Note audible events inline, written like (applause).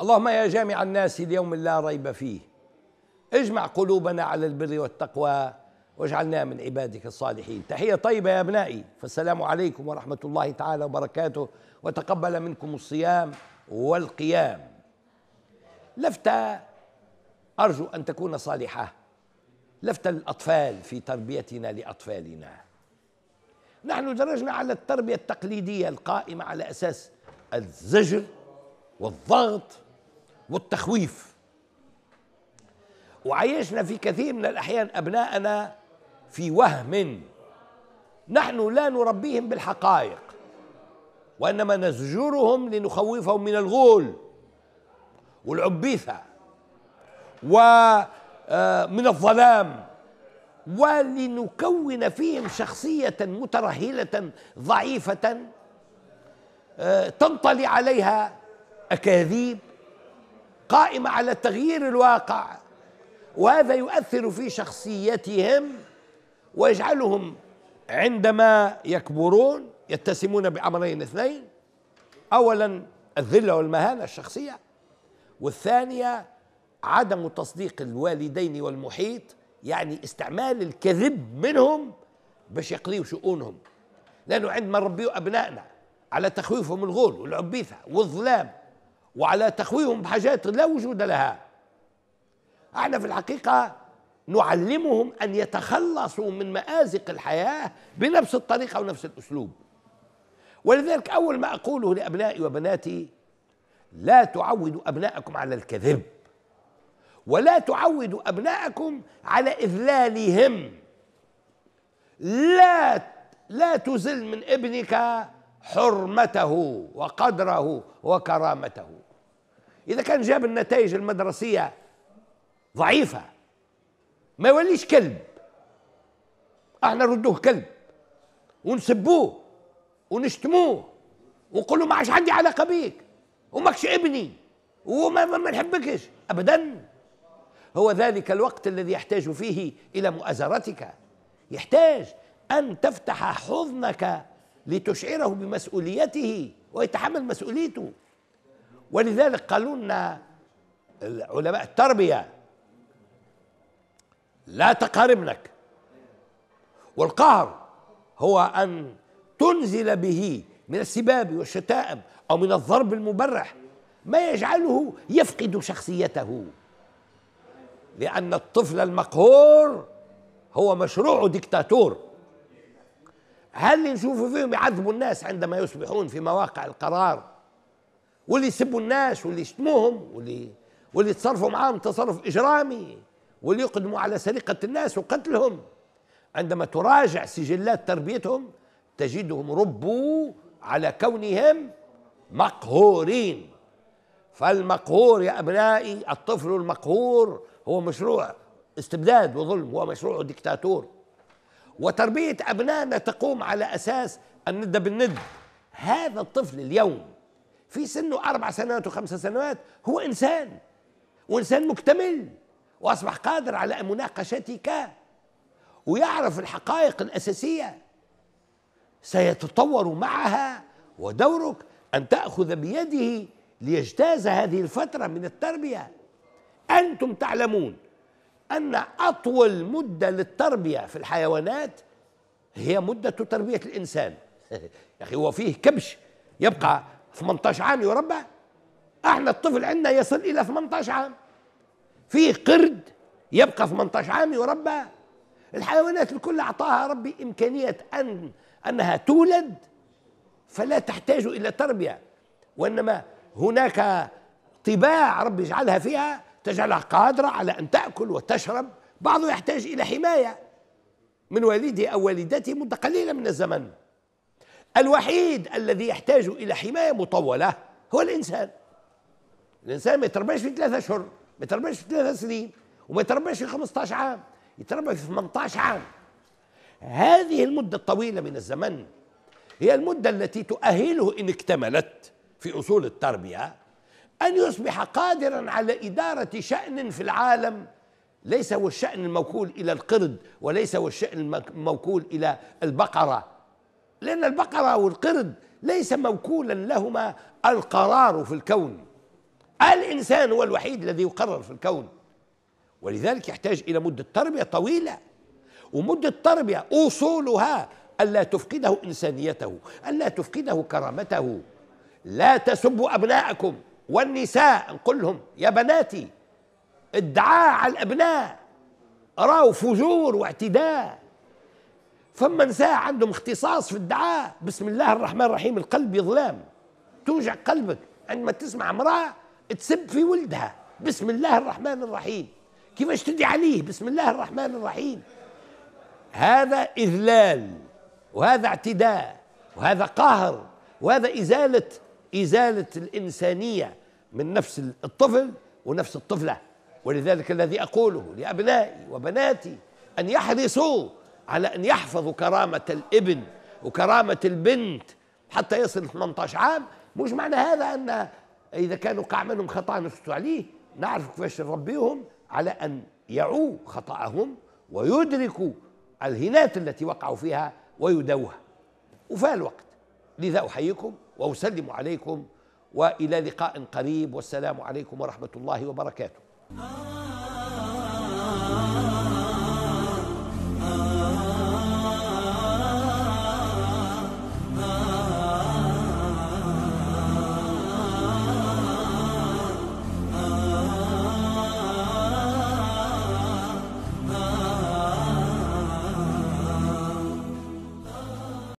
اللهم يا جامع الناس اليوم لا ريب فيه اجمع قلوبنا على البر والتقوى واجعلنا من عبادك الصالحين تحية طيبة يا أبنائي فالسلام عليكم ورحمة الله تعالى وبركاته وتقبل منكم الصيام والقيام لفتة أرجو أن تكون صالحة لفتة الأطفال في تربيتنا لأطفالنا نحن درجنا على التربية التقليدية القائمة على أساس الزجر والضغط والتخويف وعيشنا في كثير من الأحيان أبناءنا في وهم نحن لا نربيهم بالحقائق وإنما نزجرهم لنخوفهم من الغول والعبيثة ومن آه، الظلام ولنكون فيهم شخصية مترهلة ضعيفة آه، تنطلي عليها أكاذيب قائمة على تغيير الواقع وهذا يؤثر في شخصيتهم ويجعلهم عندما يكبرون يتسمون بأمرين اثنين أولا الذلة والمهانة الشخصية والثانية عدم تصديق الوالدين والمحيط يعني استعمال الكذب منهم باش يقضيوا شؤونهم لأنه عندما ربيوا أبنائنا على تخويفهم الغول والعبيثة والظلام وعلى تخويهم بحاجات لا وجود لها احنا في الحقيقه نعلمهم ان يتخلصوا من مازق الحياه بنفس الطريقه ونفس الاسلوب ولذلك اول ما اقوله لابنائي وبناتي لا تعودوا ابناءكم على الكذب ولا تعودوا ابناءكم على اذلالهم لا لا تزل من ابنك حرمته وقدره وكرامته إذا كان جاب النتائج المدرسية ضعيفة ما يوليش كلب احنا نردوه كلب ونسبوه ونشتموه ونقول له ما عادش عندي علاقة بيك وماكش ابني وما ما نحبكش أبدا هو ذلك الوقت الذي يحتاج فيه إلى مؤازرتك يحتاج أن تفتح حضنك لتشعره بمسؤوليته ويتحمل مسؤوليته ولذلك قالوا لنا علماء التربيه لا تقاربنك والقهر هو ان تنزل به من السباب والشتائم او من الضرب المبرح ما يجعله يفقد شخصيته لان الطفل المقهور هو مشروع ديكتاتور هل نشوف فيهم يعذبوا الناس عندما يصبحون في مواقع القرار واللي يسبوا الناس واللي يشتموهم واللي واللي يتصرفوا معاهم تصرف اجرامي واللي يقدموا على سرقه الناس وقتلهم عندما تراجع سجلات تربيتهم تجدهم ربوا على كونهم مقهورين فالمقهور يا ابنائي الطفل المقهور هو مشروع استبداد وظلم هو مشروع ديكتاتور وتربيه ابنائنا تقوم على اساس الند بالند هذا الطفل اليوم في سنه أربع سنوات وخمس سنوات هو إنسان وإنسان مكتمل وأصبح قادر على مناقشتك ويعرف الحقائق الأساسية سيتطور معها ودورك أن تأخذ بيده ليجتاز هذه الفترة من التربية أنتم تعلمون أن أطول مدة للتربية في الحيوانات هي مدة تربية الإنسان (laughs) يا أخي هو فيه كبش يبقى 18 عام يربى احنا الطفل عندنا يصل الى 18 عام في قرد يبقى 18 عام يربى الحيوانات الكل اعطاها ربي امكانيه ان انها تولد فلا تحتاج الى تربيه وانما هناك طباع ربي يجعلها فيها تجعلها قادره على ان تاكل وتشرب بعضه يحتاج الى حمايه من والده او والدته مده قليله من الزمن الوحيد الذي يحتاج الى حمايه مطوله هو الانسان الانسان ما يترباش في ثلاثة اشهر ما يترباش في ثلاثة سنين وما يترباش في 15 عام يتربى في 18 عام هذه المده الطويله من الزمن هي المده التي تؤهله ان اكتملت في اصول التربيه ان يصبح قادرا على اداره شان في العالم ليس هو الشان الموكول الى القرد وليس هو الشان الموكول الى البقره لأن البقرة والقرد ليس موكولا لهما القرار في الكون الإنسان هو الوحيد الذي يقرر في الكون ولذلك يحتاج إلى مدة تربية طويلة ومدة تربية أصولها ألا تفقده إنسانيته ألا تفقده كرامته لا تسبوا أبناءكم والنساء نقول لهم يا بناتي ادعاء على الأبناء راوا فجور واعتداء فما نساء عندهم اختصاص في الدعاء بسم الله الرحمن الرحيم القلب يظلام توجع قلبك عندما تسمع امرأة تسب في ولدها بسم الله الرحمن الرحيم كيفاش تدعي عليه بسم الله الرحمن الرحيم هذا إذلال وهذا اعتداء وهذا قهر وهذا إزالة إزالة الإنسانية من نفس الطفل ونفس الطفلة ولذلك الذي أقوله لأبنائي وبناتي أن يحرصوا على أن يحفظوا كرامة الابن وكرامة البنت حتى يصل 18 عام مش معنى هذا أن إذا كانوا منهم خطأ نفسوا عليه نعرف كيفاش نربيهم على أن يعوا خطأهم ويدركوا الهنات التي وقعوا فيها ويدوها وفاء الوقت لذا أحييكم وأسلم عليكم وإلى لقاء قريب والسلام عليكم ورحمة الله وبركاته